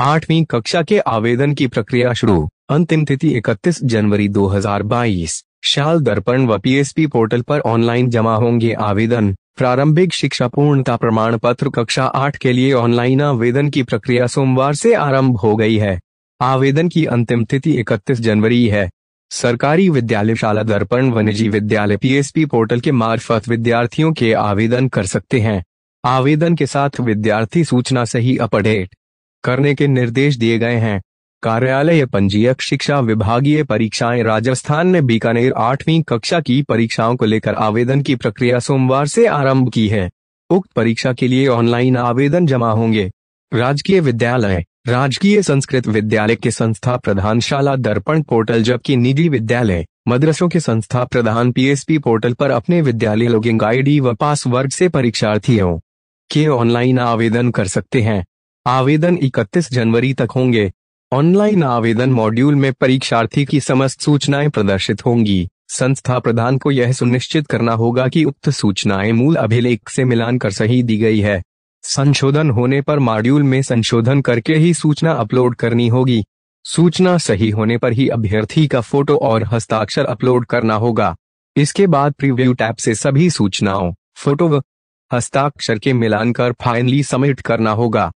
आठवीं कक्षा के आवेदन की प्रक्रिया शुरू अंतिम तिथि 31 जनवरी 2022 शाल दर्पण व पीएसपी पोर्टल पर ऑनलाइन जमा होंगे आवेदन प्रारंभिक शिक्षा पूर्णता प्रमाण पत्र कक्षा आठ के लिए ऑनलाइन आवेदन की प्रक्रिया सोमवार से आरंभ हो गई है आवेदन की अंतिम तिथि 31 जनवरी है सरकारी विद्यालय शाला दर्पण व निजी विद्यालय पीएसपी पोर्टल के मार्फत विद्यार्थियों के आवेदन कर सकते हैं आवेदन के साथ विद्यार्थी सूचना सही अपडेट करने के निर्देश दिए गए हैं कार्यालय पंजीयक शिक्षा विभागीय परीक्षाएं राजस्थान ने बीकानेर आठवीं कक्षा की परीक्षाओं को लेकर आवेदन की प्रक्रिया सोमवार से आरंभ की है उक्त परीक्षा के लिए ऑनलाइन आवेदन जमा होंगे राजकीय विद्यालय राजकीय संस्कृत विद्यालय के संस्था प्रधानशाला दर्पण पोर्टल जबकि निजी विद्यालय मदरसों के संस्था प्रधान पी पोर्टल पर अपने विद्यालय लॉगिंग आई व पासवर्ड से परीक्षार्थियों के ऑनलाइन आवेदन कर सकते हैं आवेदन 31 जनवरी तक होंगे ऑनलाइन आवेदन मॉड्यूल में परीक्षार्थी की समस्त सूचनाएं प्रदर्शित होंगी संस्था प्रधान को यह सुनिश्चित करना होगा कि उक्त सूचनाएं मूल अभिलेख से मिलान कर सही दी गई है संशोधन होने पर मॉड्यूल में संशोधन करके ही सूचना अपलोड करनी होगी सूचना सही होने पर ही अभ्यर्थी का फोटो और हस्ताक्षर अपलोड करना होगा इसके बाद प्रीव्यू टैब से सभी सूचनाओं फोटो हस्ताक्षर के मिलान कर फाइनली सबमिट करना होगा